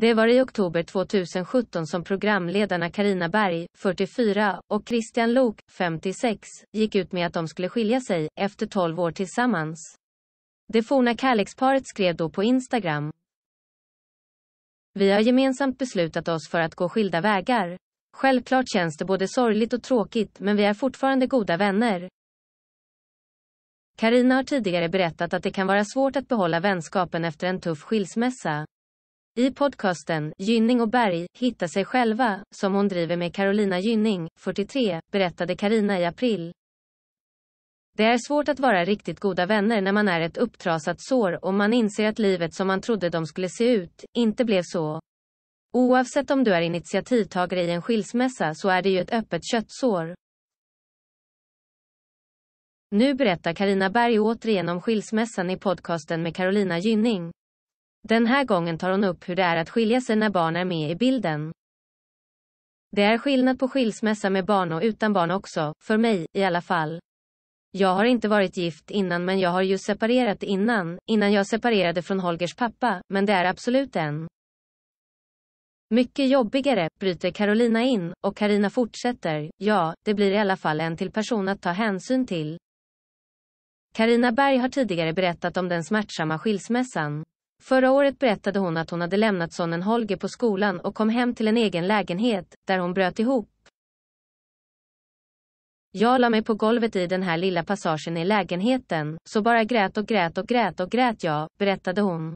Det var i oktober 2017 som programledarna Karina Berg, 44, och Christian Lok, 56, gick ut med att de skulle skilja sig, efter 12 år tillsammans. Det forna kärleksparet skrev då på Instagram. Vi har gemensamt beslutat oss för att gå skilda vägar. Självklart känns det både sorgligt och tråkigt men vi är fortfarande goda vänner. Karina har tidigare berättat att det kan vara svårt att behålla vänskapen efter en tuff skilsmässa. I podcasten Gynning och Berg, Hitta sig själva, som hon driver med Carolina Gynning, 43, berättade Karina i april. Det är svårt att vara riktigt goda vänner när man är ett upptrasat sår och man inser att livet som man trodde de skulle se ut, inte blev så. Oavsett om du är initiativtagare i en skilsmässa så är det ju ett öppet köttsår. Nu berättar Karina Berg återigen om skilsmässan i podcasten med Carolina Gynning. Den här gången tar hon upp hur det är att skilja sig när barn är med i bilden. Det är skillnad på skilsmässa med barn och utan barn också, för mig i alla fall. Jag har inte varit gift innan men jag har ju separerat innan, innan jag separerade från Holgers pappa, men det är absolut en. Mycket jobbigare, bryter Carolina in, och Karina fortsätter, ja, det blir i alla fall en till person att ta hänsyn till. Karina Berg har tidigare berättat om den smärtsamma skilsmässan. Förra året berättade hon att hon hade lämnat sonen Holger på skolan och kom hem till en egen lägenhet, där hon bröt ihop. Jag la mig på golvet i den här lilla passagen i lägenheten, så bara grät och grät och grät och grät jag, berättade hon.